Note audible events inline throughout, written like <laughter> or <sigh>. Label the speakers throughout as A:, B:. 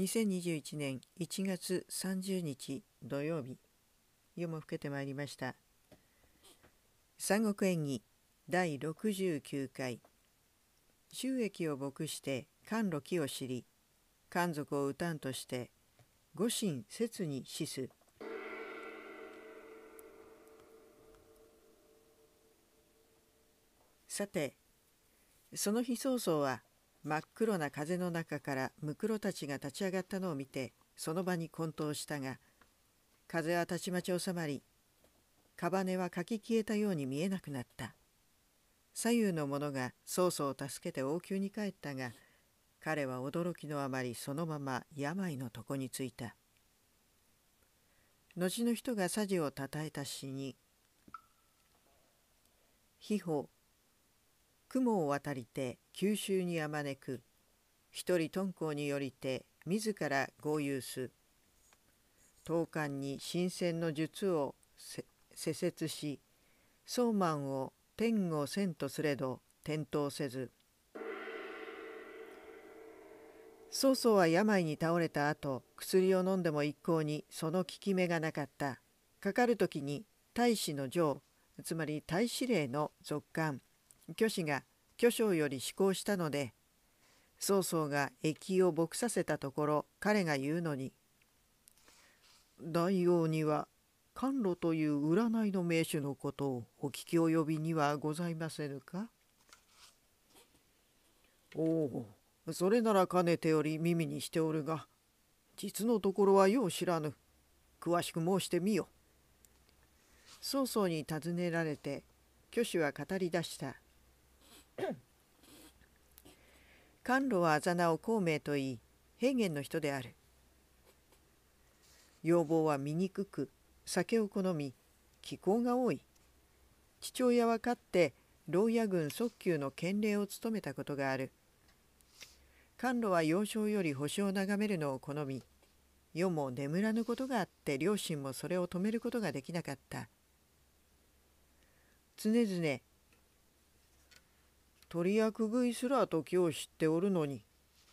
A: 2021年1月30日土曜日夜も更けてまいりました三国演義第69回収益を牧して甘露木を知り漢族を歌んとして五神節に死すさてその日曹操は真っ黒な風の中からムクロたちが立ち上がったのを見てその場に混沌したが風はたちまち収まりカバネはかき消えたように見えなくなった左右の者が曹操を助けて王宮に帰ったが彼は驚きのあまりそのまま病の床についた後の人がサジをたたえた詩に「秘宝雲を渡りて九州にあまねく一人敦煌によりて自ら合流す当館に新鮮の術を施設し相満を天をせとすれど転倒せず曹操は病に倒れた後薬を飲んでも一向にその効き目がなかったかかる時に太子の城つまり太子令の続刊虚子が巨匠より思考したので曹操が駅を撲させたところ彼が言うのに「大王には甘露という占いの名手のことをお聞き及びにはございませぬか?」おおそれならかねてより耳にしておるが実のところはよう知らぬ詳しく申してみよ曹操に尋ねられて虚子は語り出した。<coughs> 甘露はあざなを孔明といい平原の人である要望は醜く酒を好み気候が多い父親はかって牢屋軍速球の県令を務めたことがある甘露は幼少より星を眺めるのを好み世も眠らぬことがあって両親もそれを止めることができなかった常々鳥やくぐいすら時を知っておるのに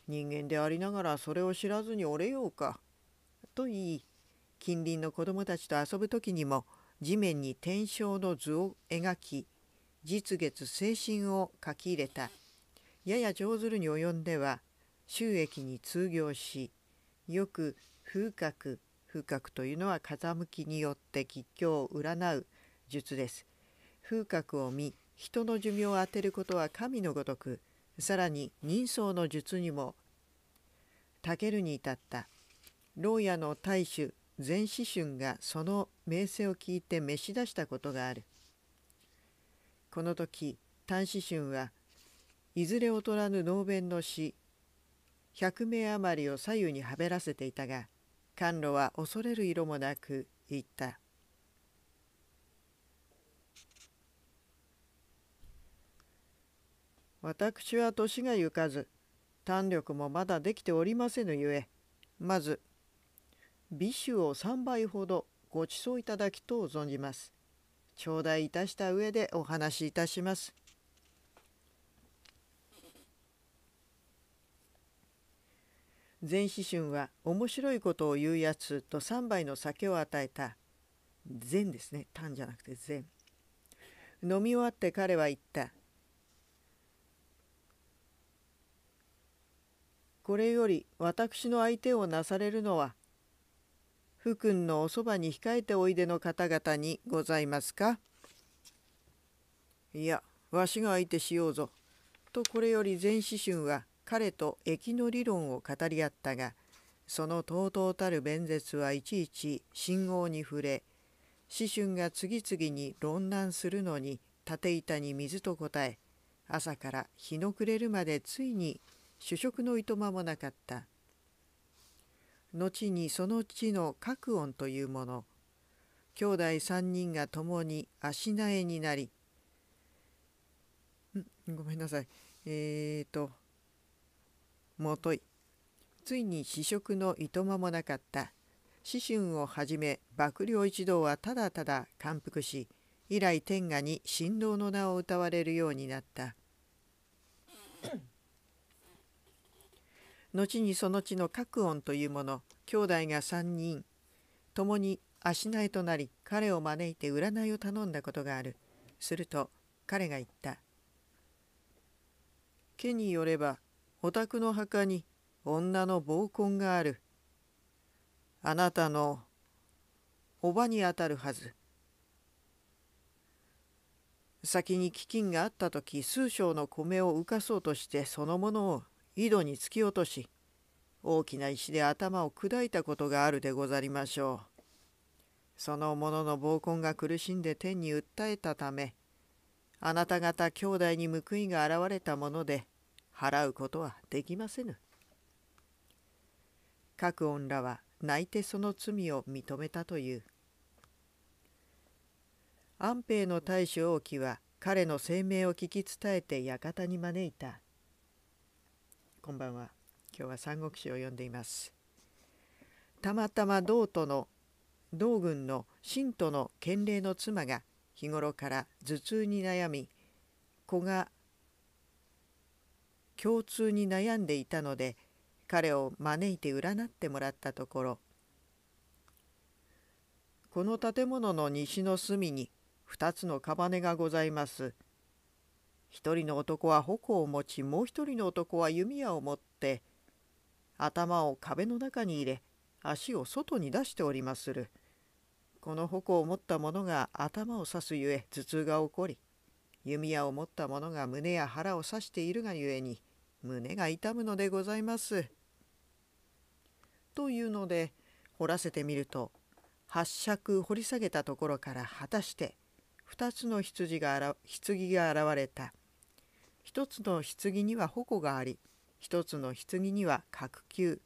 A: 人間でありながらそれを知らずにおれようか」と言い近隣の子どもたちと遊ぶ時にも地面に天照の図を描き実月精神を書き入れたやや上ずるに及んでは収益に通行しよく風格風格というのは風向きによって吉凶を占う術です。風格を見人の寿命を当てることは神のごとくさらに人相の術にもたけるに至った牢屋の大主全子春がその名声を聞いて召し出したことがあるこの時丹子春はいずれ劣らぬ能弁の詩百名余りを左右にはべらせていたが甘露は恐れる色もなく言った「私は年がゆかず胆力もまだできておりませぬゆえまず美酒を3杯ほどご馳走いただきとう存じます。頂戴いたした上でお話しいたします。前詩春は面白いことを言うやつと3杯の酒を与えた善ですね単じゃなくて善飲み終わって彼は言ったこれより私の相手をなされるのは福君のおそばに控えておいでの方々にございますかいやわしが相手しようぞ」とこれより全思春は彼と駅の理論を語り合ったがそのとうとうたる弁舌はいちいち信号に触れ思春が次々に論難するのに縦板に水と答え朝から日の暮れるまでついに主食のいとまもなかった後にその地の各音というもの兄弟3人が共に足苗になりんごめんなさいえっ、ー、ともといついに試食のいとまもなかった思春をはじめ幕僚一同はただただ感服し以来天下に神道の名を歌われるようになった。後にその地の各音というもの兄弟が3人共に足苗となり彼を招いて占いを頼んだことがあるすると彼が言った「家によればお宅の墓に女の暴婚があるあなたのおばにあたるはず」先に飢饉があった時数升の米を浮かそうとしてそのものを井戸に突き落とし大きな石で頭を砕いたことがあるでござりましょう。その者の暴婚が苦しんで天に訴えたためあなた方兄弟に報いが現れたもので払うことはできませぬ。各恩らは泣いてその罪を認めたという。安平の大使王毅は彼の声明を聞き伝えて館に招いた。こんばんは今日は三国志を読んでいますたまたま道との道軍の信徒の県霊の妻が日頃から頭痛に悩み子が共通に悩んでいたので彼を招いて占ってもらったところこの建物の西の隅に2つのカがございます。一人の男は矛を持ちもう一人の男は弓矢を持って頭を壁の中に入れ足を外に出しておりまするこの矛を持った者が頭を刺すゆえ頭痛が起こり弓矢を持った者が胸や腹を刺しているがゆえに胸が痛むのでございます。というので掘らせてみると八尺掘り下げたところから果たして2つの羊が現れた一つの棺には矛があり一つの棺には角球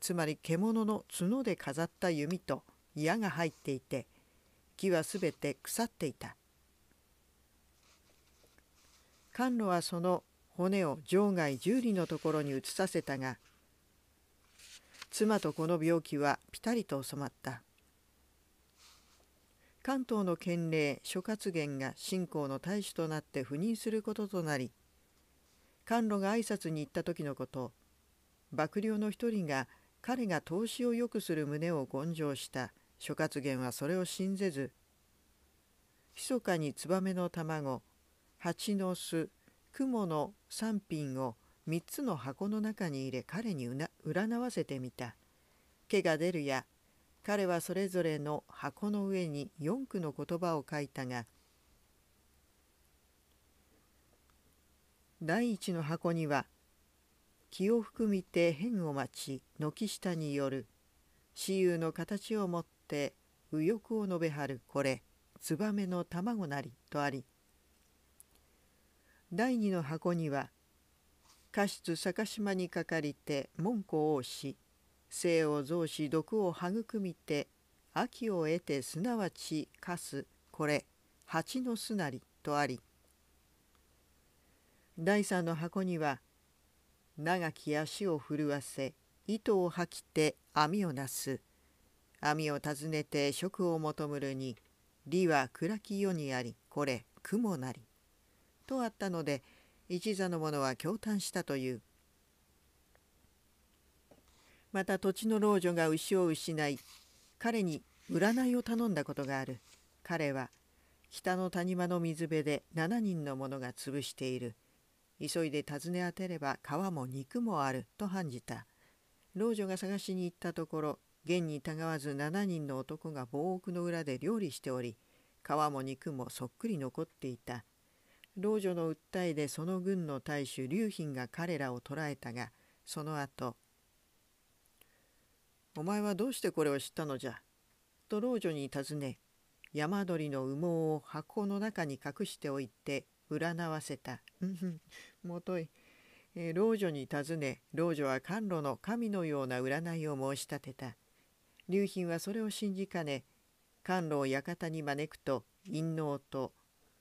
A: つまり獣の角で飾った弓と矢が入っていて木はすべて腐っていた甘露はその骨を場外十里のところに移させたが妻とこの病気はピタリと収まった関東の県令諸葛源が信仰の大使となって赴任することとなり甘露が挨拶に行った時のこと幕僚の一人が彼が投資を良くする旨を言上した諸葛源はそれを信ぜず密かにツバメの卵蜂の巣雲の3品を3つの箱の中に入れ彼に占わせてみた毛が出るや彼はそれぞれの箱の上に四句の言葉を書いたが第一の箱には「気を含みて変を待ち軒下による」「私有の形をもって右翼を述べはるこれ燕の卵なり」とあり第二の箱には「過失坂島にかかりて門戸をし生を増し毒を育みて秋を得てすなわちかすこれ蜂の巣なり」とあり第三の箱には長き足を震わせ糸を吐きて網をなす網を訪ねて食を求むるに利は暗き世にありこれ雲なりとあったので一座の者は驚嘆したというまた土地の老女が牛を失い彼に占いを頼んだことがある彼は北の谷間の水辺で7人の者が潰している急いで尋ね当てれば皮も肉もあると判じた老女が探しに行ったところ現にたがわず7人の男が防奥の裏で料理しており皮も肉もそっくり残っていた老女の訴えでその軍の大主劉賓が彼らを捕らえたがその後お前はどうしてこれを知ったのじゃ?」と老女に尋ね山鳥の羽毛を箱の中に隠しておいて占わせた。もとい、えー、老女に尋ね老女は甘露の神のような占いを申し立てた。龍浜はそれを信じかね甘露を館に招くと陰謀と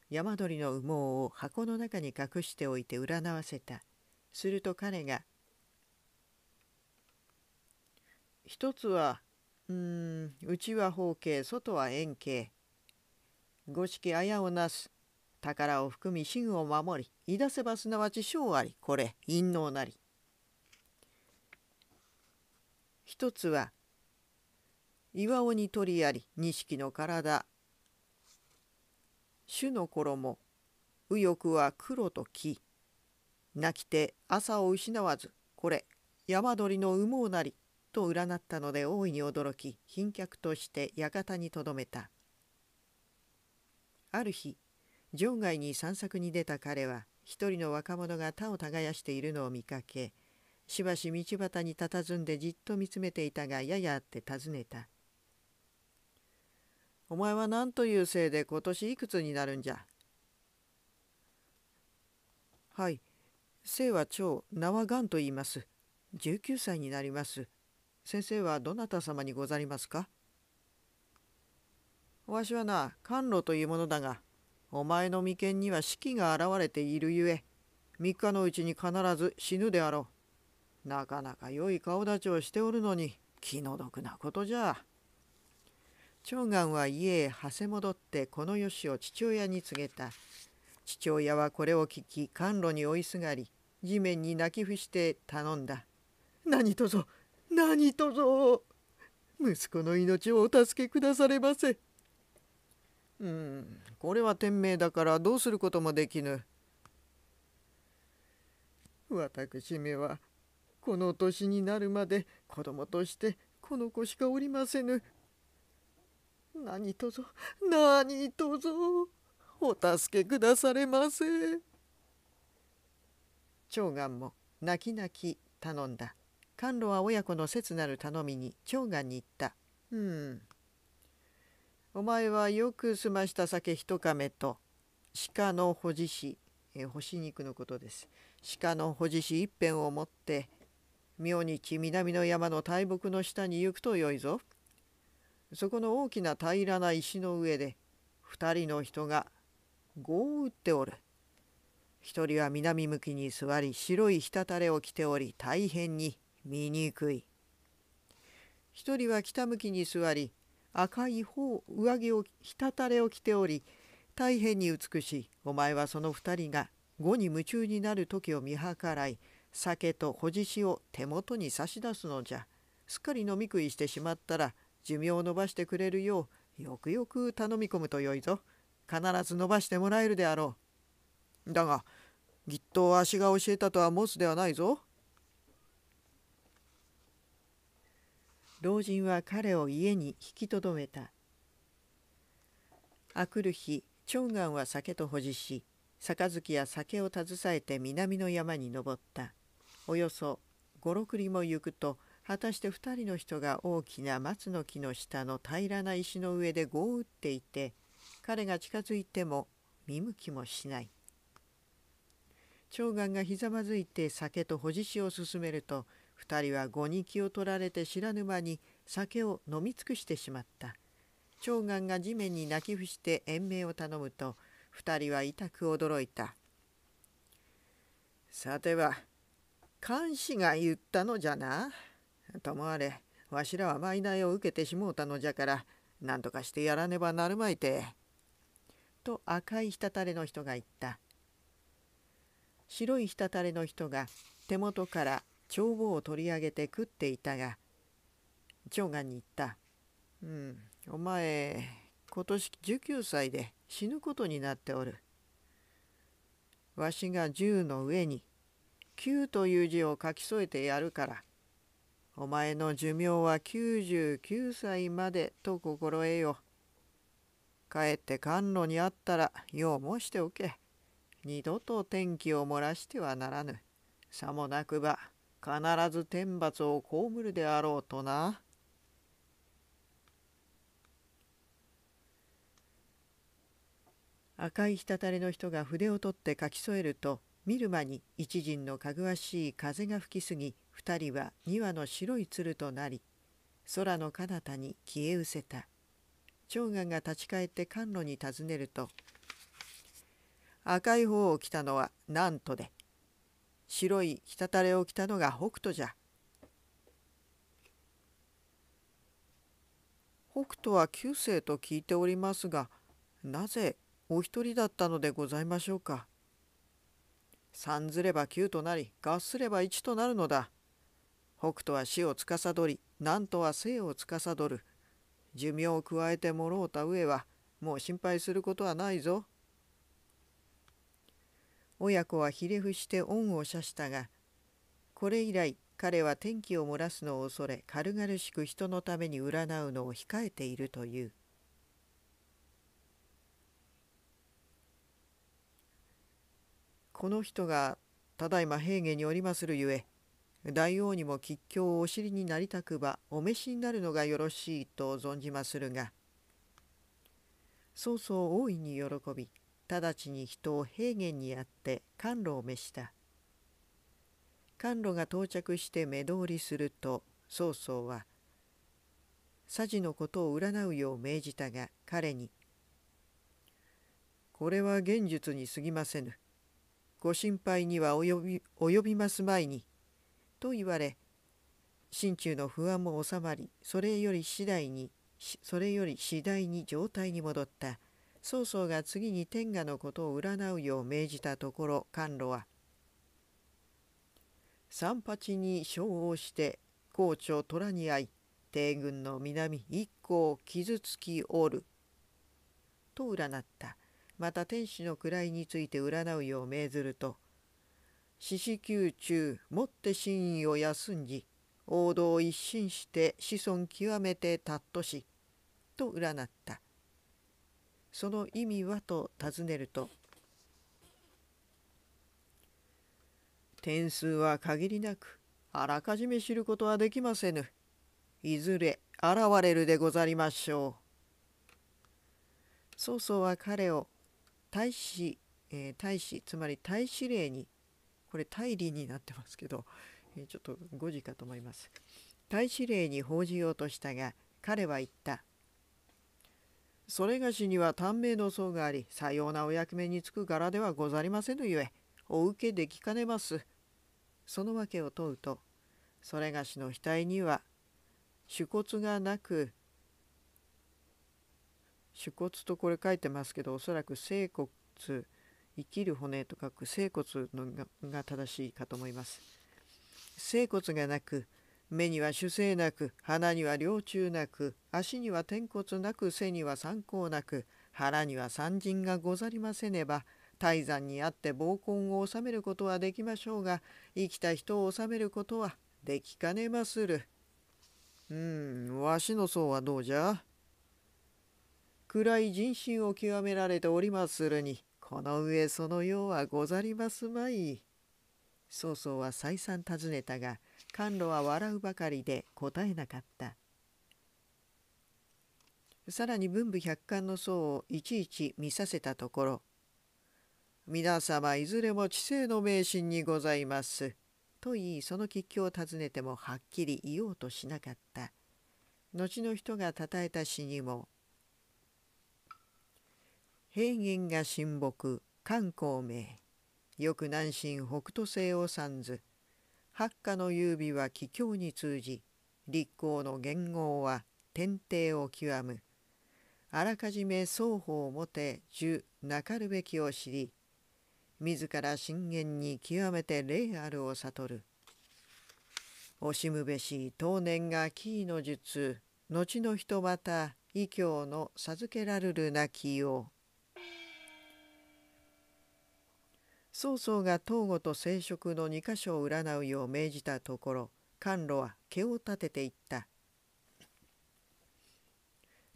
A: 山鳥の羽毛を箱の中に隠しておいて占わせた。すると彼が「一つはうん内は方形外は円形五色あやをなす宝を含み真を守りいだせばすなわち生ありこれ陰謀なり一つは岩尾に取りあり錦の体主の衣右翼は黒と木泣きて朝を失わずこれ山鳥の羽毛なりと占ったので大いに驚き賓客として館にとどめたある日場外に散策に出た彼は一人の若者が田を耕しているのを見かけしばし道端に佇んでじっと見つめていたがややって尋ねた「お前は何というせいで今年いくつになるんじゃ?」「はい姓は長名はがんと言います19歳になります先生はどなた様にござりますか?」わしはな、甘露というものだが、お前の眉間には四季が現れているゆえ3日のうちに必ず死ぬであろうなかなか良い顔立ちをしておるのに気の毒なことじゃ長んは家へはせ戻ってこのよしを父親に告げた父親はこれを聞き甘露に追いすがり地面に泣き伏して頼んだ何とぞ何とぞ息子の命をお助けくだされませうんこれは天命だからどうすることもできぬ私めはこの年になるまで子供としてこの子しかおりませぬ何とぞ何とぞお助けくだされませ長んも泣き泣き頼んだ甘露は親子の切なる頼みに長んに言った「うんお前はよく済ました酒一亀と鹿の保持し、えー、干し肉のことです鹿の保持し一辺を持って明日南の山の大木の下に行くとよいぞそこの大きな平らな石の上で二人の人が碁を打っておる一人は南向きに座り白い滴れを着ており大変に醜い一人は北向きに座り赤い方上着をひたたれを着ており大変に美しいお前はその2人が碁に夢中になる時を見計らい酒とほじしを手元に差し出すのじゃすっかり飲み食いしてしまったら寿命を延ばしてくれるようよくよく頼み込むとよいぞ必ず伸ばしてもらえるであろうだがぎっとわしが教えたとはモスではないぞ老人は彼を家に引きとどめた。あくる日長男は酒と保持し杯や酒を携えて南の山に登ったおよそ五六里も行くと果たして2人の人が大きな松の木の下の平らな石の上で碁を打っていて彼が近づいても見向きもしない長男がひざまずいて酒と保持しを進めると2人は五に気を取られて知らぬ間に酒を飲み尽くしてしまった長官が地面に泣き伏して延命を頼むと2人は痛く驚いたさては監視が言ったのじゃなともあれわしらは賄いを受けてしもうたのじゃから何とかしてやらねばなるまいて」と赤い滴れの人が言った白い滴れの人が手元から帳簿を取り上げて食っていたが長官に言った「うんお前今年19歳で死ぬことになっておる」わしが10の上に9という字を書き添えてやるからお前の寿命は99歳までと心得よ。帰って甘露にあったらようもしておけ。二度と天気を漏らしてはならぬ。さもなくば必ず天罰を被るであろうとな。赤い滴りの人が筆を取って書き添えると見る間に一陣のかぐわしい風が吹きすぎ二人は二羽の白い鶴となり空の彼方に消え失せた長眼が立ち返って甘露に尋ねると「赤い方を来たのはなんとで白いたれを着たのが北斗じゃ北斗は九世と聞いておりますがなぜお一人だったのでございましょうか三ずれば九となり合すれば一となるのだ北斗は死を司り何とは生を司る寿命を加えてもろうた上はもう心配することはないぞ親子はひれ伏して恩を射したがこれ以来彼は天気を漏らすのを恐れ軽々しく人のために占うのを控えているという。この人がただいま平家におりまするゆえ大王にも吉凶をお知りになりたくばお召しになるのがよろしいと存じまするが曹操大いに喜び直ちに人を平原にやって甘露を召した甘露が到着して目通りすると曹操は佐治のことを占うよう命じたが彼に「これは現実に過ぎませぬ。ご心配には及び及びますまいに」と言われ心中の不安も収まりそれより次第にそれより次第に状態に戻った。曹操が次に天下のことを占うよう命じたところ甘露は「三八に称号して皇朝虎に会い帝軍の南一個を傷つきおる」と占ったまた天使の位について占うよう命ずると「四死宮中もって真意を休んじ王道一新して子孫極めてたっとし」と占った。その意味はと尋ねると点数は限りなくあらかじめ知ることはできませぬいずれ現れるでござりましょう曹操は彼を大使、えー、大使つまり大使令にこれ大理になってますけど、えー、ちょっと5時かと思います大使令に報じようとしたが彼は言ったそれがしには短命の層がありさようなお役目につく柄ではござりませぬゆえお受けできかねます。その訳を問うとそれがしの額には手骨がなく手骨とこれ書いてますけどおそらく生骨生きる骨と書く生骨のが正しいかと思います。生骨がなく目には主性なく鼻には領中なく足には天骨なく背には三考なく腹には三人がござりませねば泰山にあって暴婚を治めることはできましょうが生きた人を治めることはできかねまする。うんわしの僧はどうじゃ暗い人心を極められておりまするにこの上そのようはござりますまい。曹操は再三尋ねたが甘露は笑うばかりで答えなかったさらに文武百官の層をいちいち見させたところ「皆様いずれも知性の迷信にございます」と言いその吉凶を尋ねてもはっきり言おうとしなかった後の人がたたえた詩にも「平原が親睦観光名よく南進北斗星を三図」八家の優美は奇境に通じ立候の元号は天帝を極むあらかじめ双方をもて呪なかるべきを知り自ら信玄に極めて霊あるを悟る惜しむべし当年が紀伊の術後の人また異教の授けられるなきよう曹操が東郷と聖職の2箇所を占うよう命じたところ甘露は毛を立てていった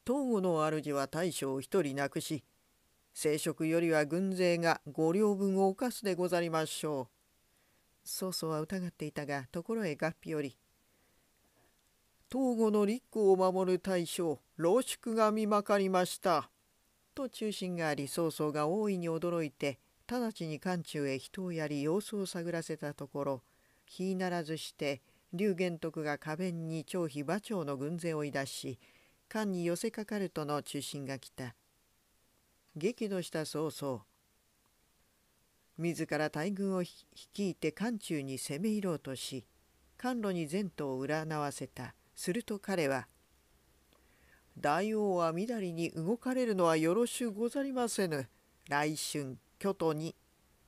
A: 東郷の主は大将を一人亡くし聖職よりは軍勢が五両分を犯すでござりましょう曹操は疑っていたがところへ合皮より東郷の立候を守る大将老縮が見まかりましたと中心があり曹操が大いに驚いて「直ちに漢中へ人をやり様子を探らせたところ気にならずして劉玄徳が花弁に張飛馬長の軍勢をいだし漢に寄せかかるとの中心が来た激怒した曹操自ら大軍を率いて漢中に攻め入ろうとし甘露に前途を占わせたすると彼は「大王はみに動かれるのはよろしゅうござりませぬ来春京都に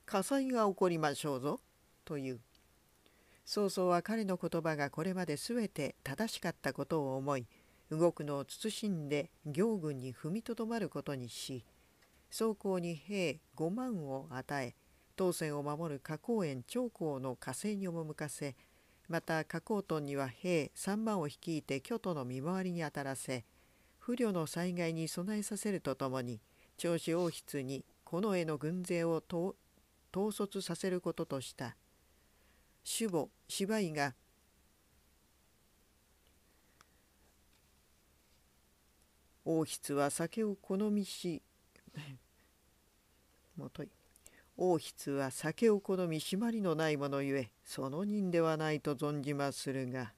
A: 火災が起こりましょうぞ」という曹操は彼の言葉がこれまで全て正しかったことを思い動くのを慎んで行軍に踏みとどまることにし曹公に兵5万を与え当選を守る花公園長江の火星に赴かせまた花工トには兵3万を率いて京都の見回りにあたらせ不慮の災害に備えさせるとともに長子王室に炎の軍勢を統率させることとした守母芝居が王室は酒を好みし <laughs> もとい王室は酒を好み締まりのないものゆえその人ではないと存じまするが。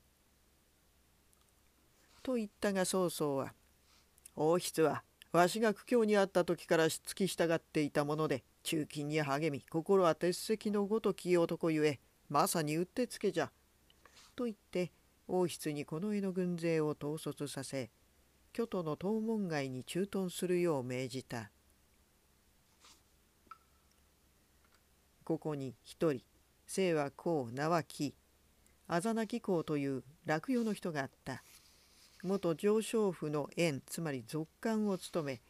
A: と言ったが曹操は「王室はわしが苦境にあった時から付き従っていたもので中勤に励み心は鉄石のごとき男ゆえまさにうってつけじゃ」と言って王室にこの絵の軍勢を統率させ巨都の東門外に駐屯するよう命じたここに一人清和公名は木あざなき公という落葉の人があった。元上将府の縁つまり続官を務め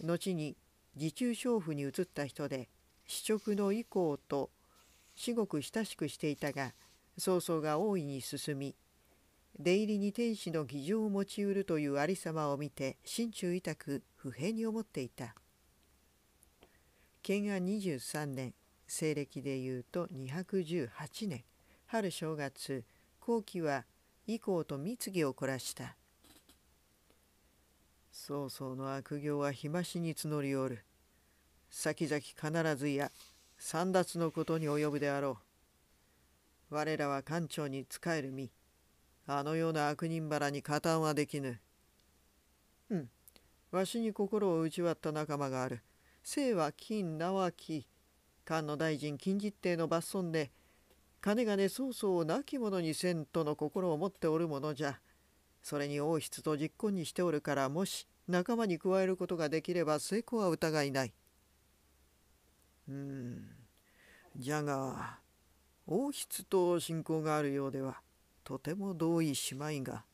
A: 後に自中将府に移った人で試直の以降と至極親しくしていたが曹操が大いに進み出入りに天使の議場を持ちうるというありさまを見て心中痛く不平に思っていた建安23年西暦でいうと218年春正月後期は以降と蜜議を凝らした曹操の悪行は日増しに募りおる先々必ずや三奪のことに及ぶであろう我らは艦長に仕える身あのような悪人腹に加担はできぬうんわしに心を打ち割った仲間がある姓は金なわ木菅野大臣金実帝の抜損で金がね曹操を亡き者にせんとの心を持っておるものじゃそれに王室と実婚にしておるからもし仲間に加えることができれば成功は疑いない。うんじゃが王室と親交があるようではとても同意しまいが。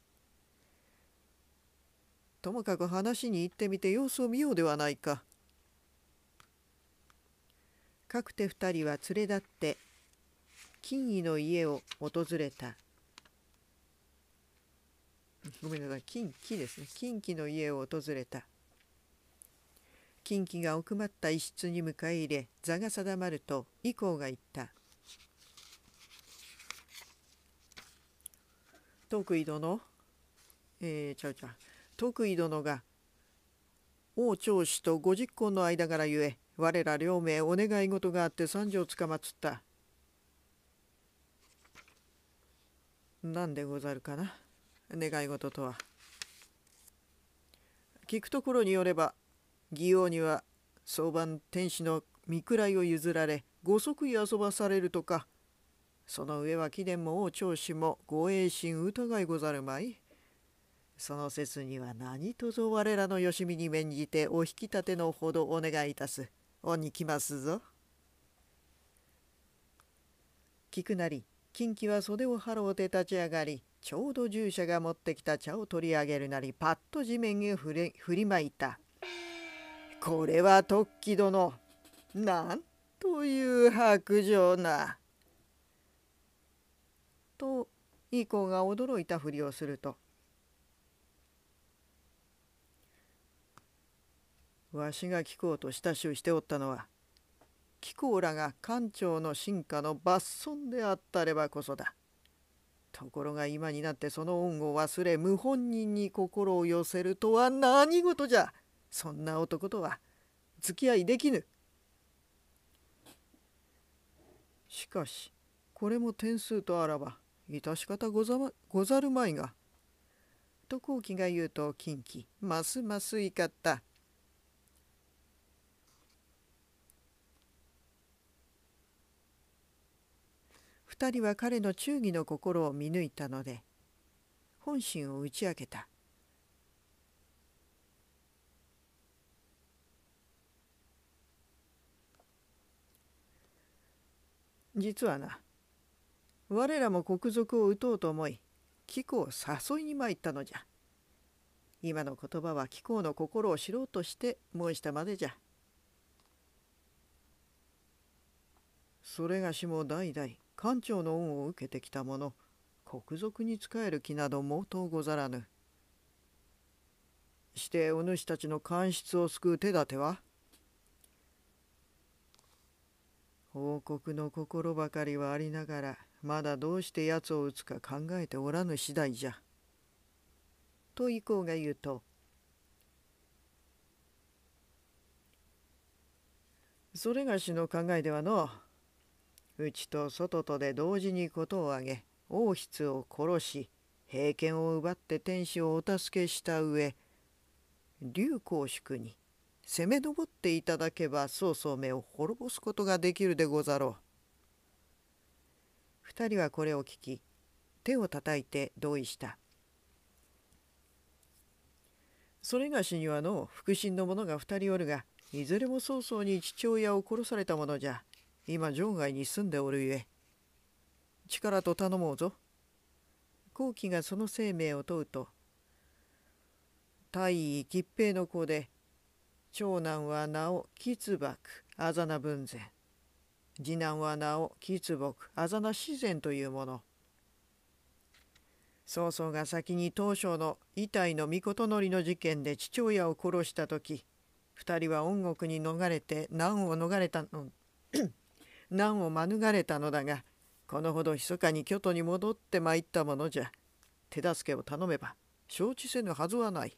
A: ともかく話に行ってみて様子を見ようではないか。かくて2人は連れ立って金位の家を訪れた。ごめんなさい近畿ですね近畿の家を訪れた近畿が奥まった一室に迎え入れ座が定まると以降が言った徳井殿えー、ちゃうちゃう徳井殿が王長氏とご実婚の間柄ゆえ我ら両名お願い事があって三条つかまつったなんでござるかな願い事とは聞くところによれば義王には早晩天使の御位を譲られご即位遊ばされるとかその上は貴殿も王長子も護衛心疑いござるまいその説には何とぞ我らのよしみに免じてお引き立てのほどお願いいたす恩に来ますぞ聞くなり近畿は袖を払うて立ち上がりちょうど従者が持ってきた茶を取り上げるなりパッと地面へ振りまいた。これは突起殿なんという白状な。と以いが驚いたふりをすると「わしが聞こうと親しゅうしておったのは貴公らが官庁の進化の抜損であったればこそだ。ところが今になってその恩を忘れ無本人に心を寄せるとは何事じゃそんな男とは付き合いできぬしかしこれも点数とあらば致し方ござ,、ま、ござるまいが。と高貴が言うと近畿ますます怒った。二人は彼の忠義の心を見抜いたので本心を打ち明けた実はな我らも国賊を討とうと思い貴公を誘いに参ったのじゃ今の言葉は貴公の心を知ろうとして申したまでじゃそれがしも代々官長の恩を受けてきた者国賊に仕える気など毛頭ござらぬしてお主たちの官室を救う手立ては王国の心ばかりはありながらまだどうして奴を打つか考えておらぬ次第じゃ。と以降が言うと「それがしの考えではのう。内と外とで同時に事を挙げ王室を殺し平権を奪って天使をお助けした上竜公主に攻め上っていただけば曹操めを滅ぼすことができるでござろう。2人はこれを聞き手をたたいて同意した。それがしにはの腹心の者が2人おるがいずれも曹操に父親を殺されたものじゃ。今城外に住んでおるゆえ力と頼もうぞ後期がその生命を問うと大尉吉平の子で長男は名を吉幕あざな文前次男は名を吉木あざな自然というもの曹操が先に当初の遺体の御事のりの事件で父親を殺した時二人は恩国に逃れて難を逃れたの難を免れたのだがこのほど密かに京都に戻って参ったものじゃ手助けを頼めば承知せぬはずはない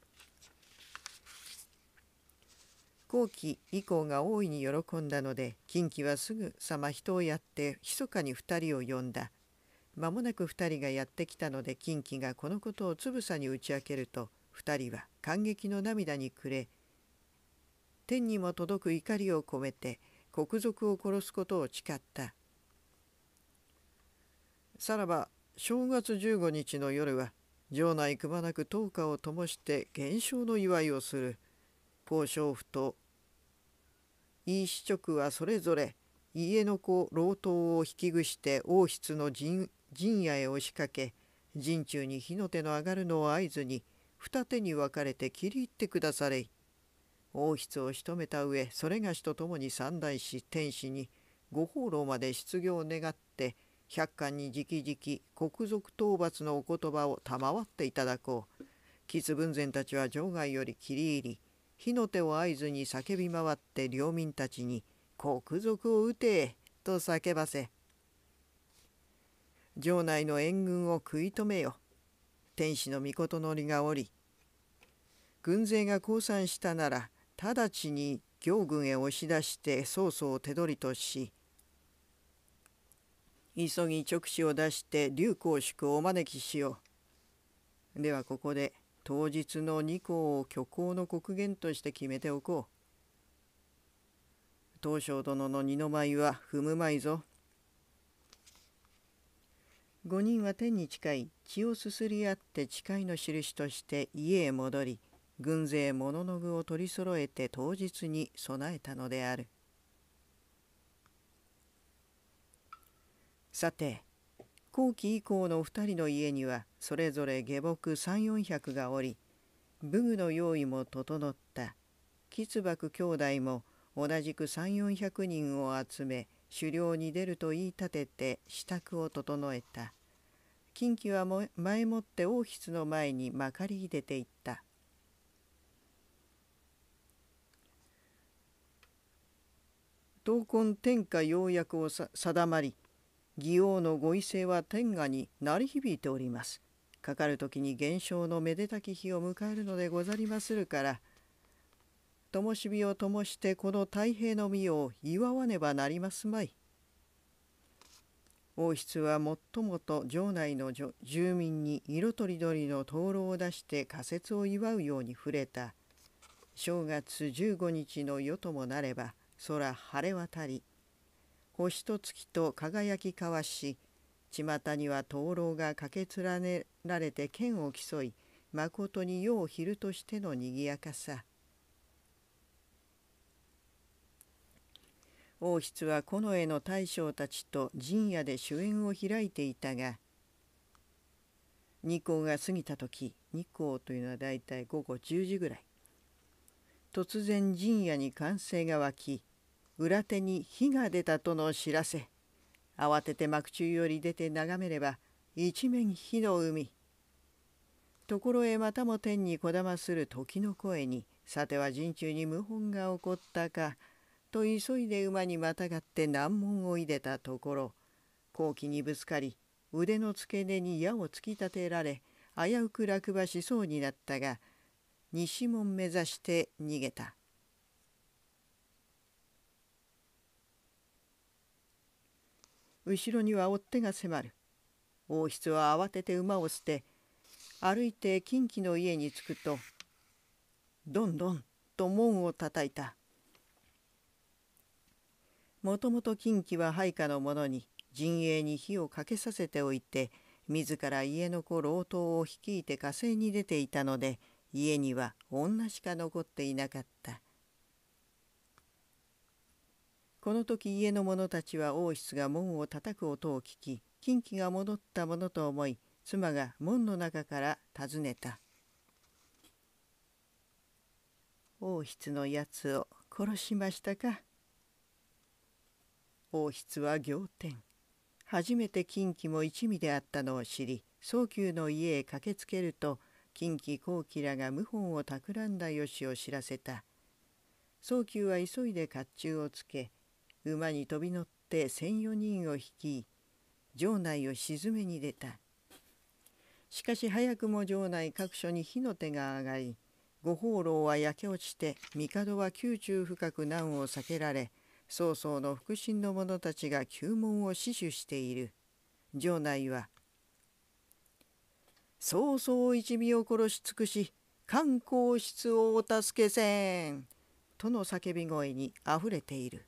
A: 後期以降が大いに喜んだので近畿はすぐさま人をやって密かに2人を呼んだ間もなく2人がやってきたので近畿がこのことをつぶさに打ち明けると2人は感激の涙に暮れ天にも届く怒りを込めて「国賊を殺すことを誓ったさらば正月15日の夜は城内くまなく灯火を灯して減少の祝いをする高尚府と飯子直はそれぞれ家の子老頭を引き伏して王室の陣屋へ押しかけ陣中に火の手の上がるのを合図に二手に分かれて切り入ってくだされい。王室を仕留めた上それがしとともに三代し天使にご放浪まで失業を願って百官に直々国賊討伐のお言葉を賜っていただこう。吉文前たちは場外より切り入り火の手を合図に叫び回って領民たちに「国賊を撃て!」と叫ばせ城内の援軍を食い止めよ天使の御事のりがおり軍勢が降参したなら直ちに行軍へ押し出して曹操を手取りとし急ぎ直使を出して劉公祝をお招きしよう。ではここで当日の2項を虚構の国言として決めておこう。東照殿の二の舞は踏むまいぞ。5人は天に近い血をすすり合って誓いの印として家へ戻り軍勢物の具を取り揃えて当日に備えたのであるさて後期以降の2人の家にはそれぞれ下僕3400がおり武具の用意も整った吉爆兄弟も同じく3400人を集め狩猟に出ると言い立てて支度を整えた近畿は前もって王室の前にまかり出ていった。闘魂天下要約を定まり義王のご威勢は天下に鳴り響いております。かかる時に減少のめでたき日を迎えるのでござりまするから灯火を灯してこの太平の実を祝わねばなりますまい。王室はもっともと城内の住民に色とりどりの灯籠を出して仮説を祝うように触れた正月15日の夜ともなれば空晴れ渡り星と月と輝き交わし巷には灯籠が駆け連ねられて剣を競いまことに世を昼としてのにぎやかさ王室は近衛の大将たちと陣屋で主演を開いていたが二光が過ぎた時二光というのはだいたい午後10時ぐらい突然陣屋に歓声が湧き裏手に火が出たとの知らせ慌てて幕中より出て眺めれば一面火の海ところへまたも天にこだまする時の声にさては陣中に謀反が起こったかと急いで馬にまたがって難問を入れたところ後機にぶつかり腕の付け根に矢を突き立てられ危うく落馬しそうになったが西門目指して逃げた。後ろには追手が迫る王室は慌てて馬を捨て歩いて近畿の家に着くとどんどんと門を叩いたもともと近畿は配下の者に陣営に火をかけさせておいて自ら家の子老頭を率いて火星に出ていたので家には女しか残っていなかった。この時家の者たちは王室が門を叩く音を聞き近畿が戻ったものと思い妻が門の中から訪ねた王室のやつを殺しましたか王室は仰天初めて近畿も一味であったのを知り早急の家へ駆けつけると近畿後期らが謀反を企んだよしを知らせた早急は急いで甲冑をつけ馬に飛び乗って千四人を引き城内を沈めに出たしかし早くも城内各所に火の手が上がり御放浪は焼け落ちて帝は宮中深く難を避けられ曹操の腹心の者たちが旧門を死守している城内は「曹操一味を殺し尽くし観光室をお助けせん」との叫び声にあふれている。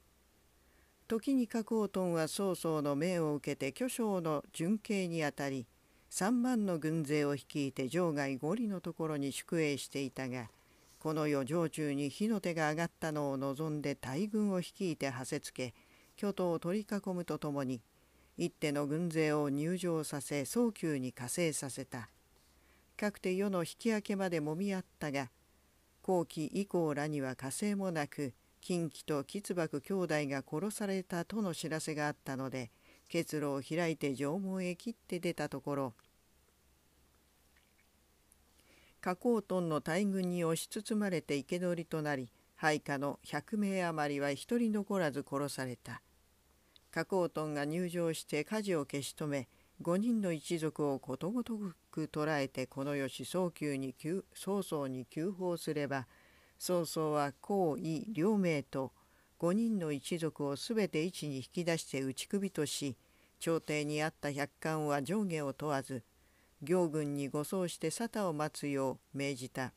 A: 時に加工トンは曹操の命を受けて巨匠の巡警にあたり3万の軍勢を率いて城外五里のところに宿営していたがこの世城中に火の手が上がったのを望んで大軍を率いてはせつけ巨頭を取り囲むとともに一手の軍勢を入城させ早急に加勢させたかくて世の引き明けまでもみ合ったが後期以降らには加勢もなく近畿と吉幕兄弟が殺されたとの知らせがあったので結露を開いて縄文へ切って出たところ加工トンの大軍に押し包まれて生け捕りとなり配下の100名余りは一人残らず殺された加工トンが入城して火事を消し止め5人の一族をことごとく捕らえてこの世し早急に急早々に急報すれば曹操は皇位両名と5人の一族を全て位置に引き出して打ち首とし朝廷にあった百官は上下を問わず行軍に護送して沙汰を待つよう命じた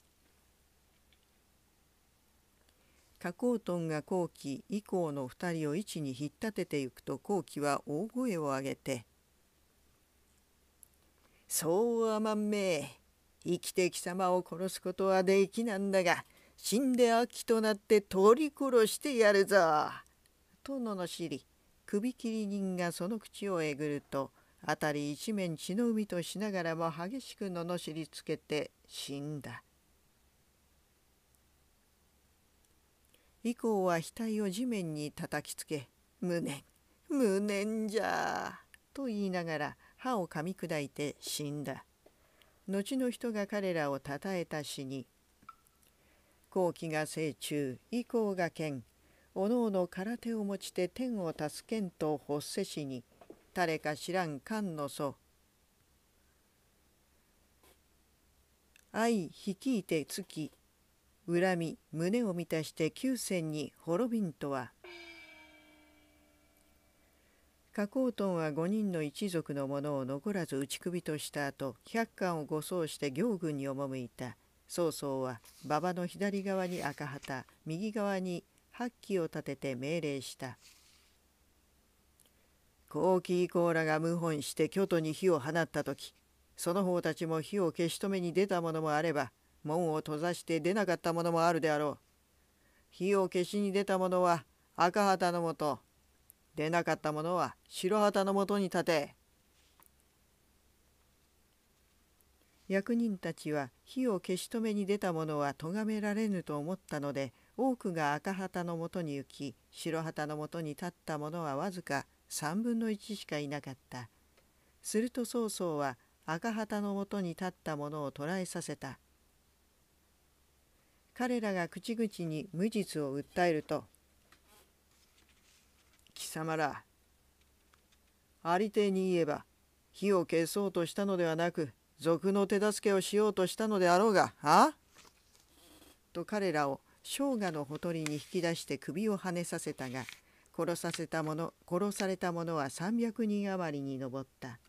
A: 加工頓が後期以降の2人を位置に引っ立てていくと後期は大声を上げて「そうはまんめ生きて貴様を殺すことはできなんだが死んで秋となって通り殺してやるぞ」と罵り首切り人がその口をえぐると辺り一面血の海としながらも激しく罵りつけて死んだ。以降は額を地面に叩きつけ「無念無念じゃ」と言いながら歯を噛み砕いて死んだ後の人が彼らをたたえた死に行期が成中以降が剣おのおの空手を持ちて天を助けんと発せしに誰か知らん菅の祖愛率いてつき恨み胸を満たして九泉に滅びんとは加工トンは5人の一族の者を残らず打ち首とした後百貫を護送して行軍に赴いた。曹操は馬場の左側に赤旗右側に八旗を立てて命令した後期以降らが謀反して京都に火を放った時その方たちも火を消し止めに出たものもあれば門を閉ざして出なかったものもあるであろう火を消しに出たものは赤旗のもと出なかったものは白旗のもとに立て役人たちは火を消し止めに出た者は咎められぬと思ったので多くが赤旗のもとに行き白旗のもとに立った者はわずか3分の1しかいなかったすると曹操は赤旗のもとに立った者を捕らえさせた彼らが口々に無実を訴えると「貴様らありてに言えば火を消そうとしたのではなく賊の手助けをしようとしたのであろうがあと彼らを生姜のほとりに引き出して首をはねさせたが殺させた者殺された者は300人余りに上った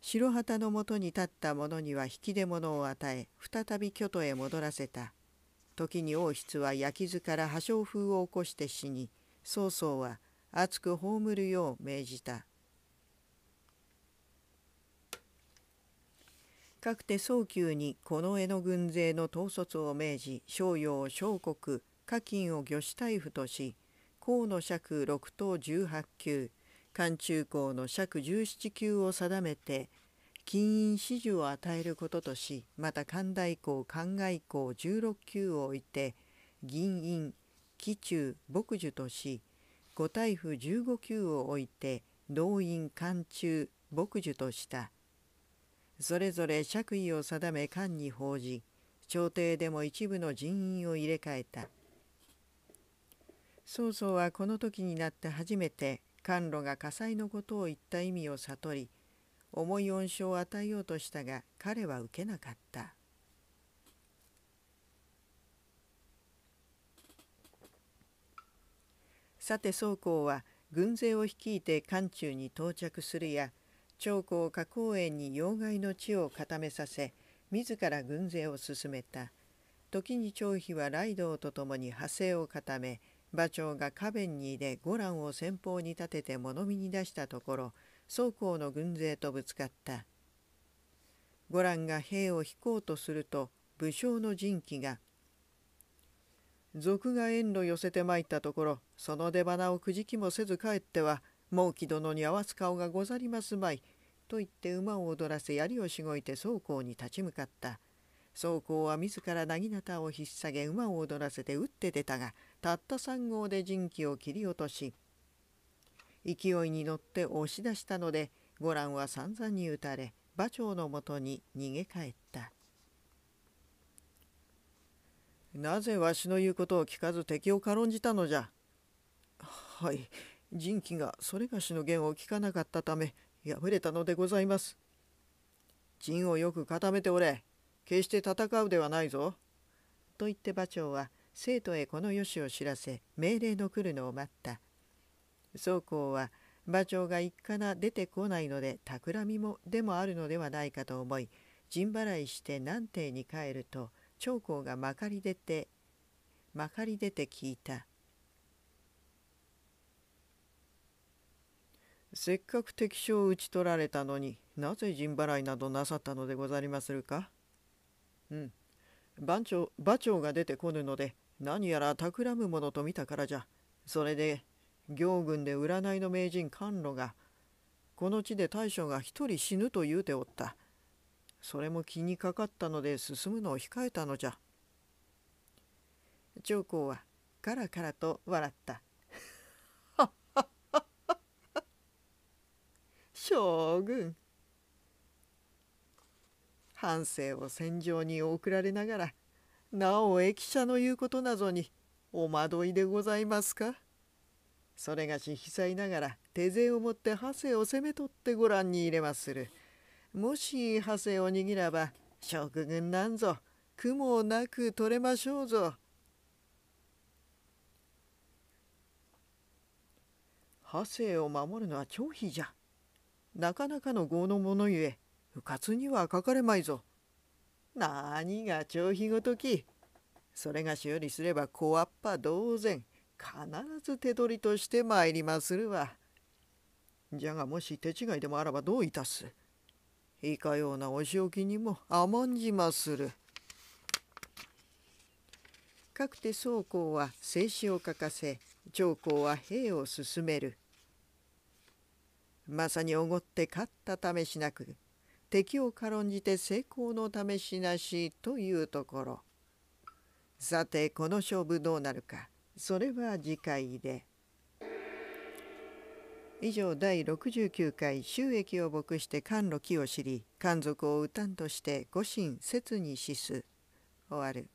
A: 白旗のもとに立った者には引き出物を与え再び京都へ戻らせた時に王室は焼き図から破傷風を起こして死に曹操は熱く葬るよう命じた。くて早急にこの絵の軍勢の統率を命じ商用小国家金を魚種大夫とし河の尺六等18級漢中公の尺17級を定めて金印支持を与えることとしまた寛大公灌漑公16級を置いて銀印紀中牧樹とし五大夫15級を置いて動員漢中牧樹とした。それぞれ爵位を定め官に報じ朝廷でも一部の人員を入れ替えた曹操はこの時になって初めて甘露が火災のことを言った意味を悟り重い恩賞を与えようとしたが彼は受けなかったさて曹公は軍勢を率いて漢中に到着するや長江花公園に要害の地を固めさせ自ら軍勢を進めた時に張飛は雷同と共に派生を固め馬長が花弁に入れ五蘭を先方に立てて物見に出したところ宗公の軍勢とぶつかった五蘭が兵を引こうとすると武将の陣旗が「賊が遠路寄せて参ったところその出花をくじきもせず帰っては毛木殿に合わす顔がござりますまいと言って馬を踊らせ槍をしごいて宗公に立ち向かった走行は自らなぎなたを引っ提げ馬を踊らせて打って出たがたった3号で陣旗を切り落とし勢いに乗って押し出したので五蘭は散々に打たれ馬長のもとに逃げ帰ったなぜわしの言うことを聞かず敵を軽んじたのじゃはい仁気がそれがしの言を聞かなかったため敗れたのでございます。陣をよく固めておれ。決して戦うではないぞ。と言って馬長は生徒へこのよしを知らせ命令の来るのを待った。宗公は馬長が一家な出てこないので企みもでもあるのではないかと思い陣払いして南帝に帰ると長公がまかり出てまかり出て聞いた。せっかく敵将を討ち取られたのになぜ陣払いなどなさったのでござりまするかうん番長馬長が出てこぬので何やら企むものと見たからじゃそれで行軍で占いの名人甘露がこの地で大将が一人死ぬと言うておったそれも気にかかったので進むのを控えたのじゃ長江はカラカラと笑った将軍半生を戦場に送られながらなお駅舎の言うことなぞにお惑いでございますかそれがし被災ながら手勢を持ってハ生を攻め取ってご覧に入れまするもしハ生を握らば職軍なんぞ雲なく取れましょうぞ。ハ生を守るのは張飛じゃ。なかなかの業の者ゆえうかつにはかかれまいぞ。何が長飛ごときそれがしよりすれば小っぱ同然必ず手取りとしてまいりまするわ。じゃがもし手違いでもあらばどういたすいかようなお仕置きにも甘んじまする。かくて宗公は静止を欠かせ長公は兵を進める。まさにおごって勝ったためしなく敵を軽んじて成功のためしなしというところさてこの勝負どうなるかそれは次回で以上第69回収益を牧して甘露木を知り漢族を歌んとして五神切に死す終わる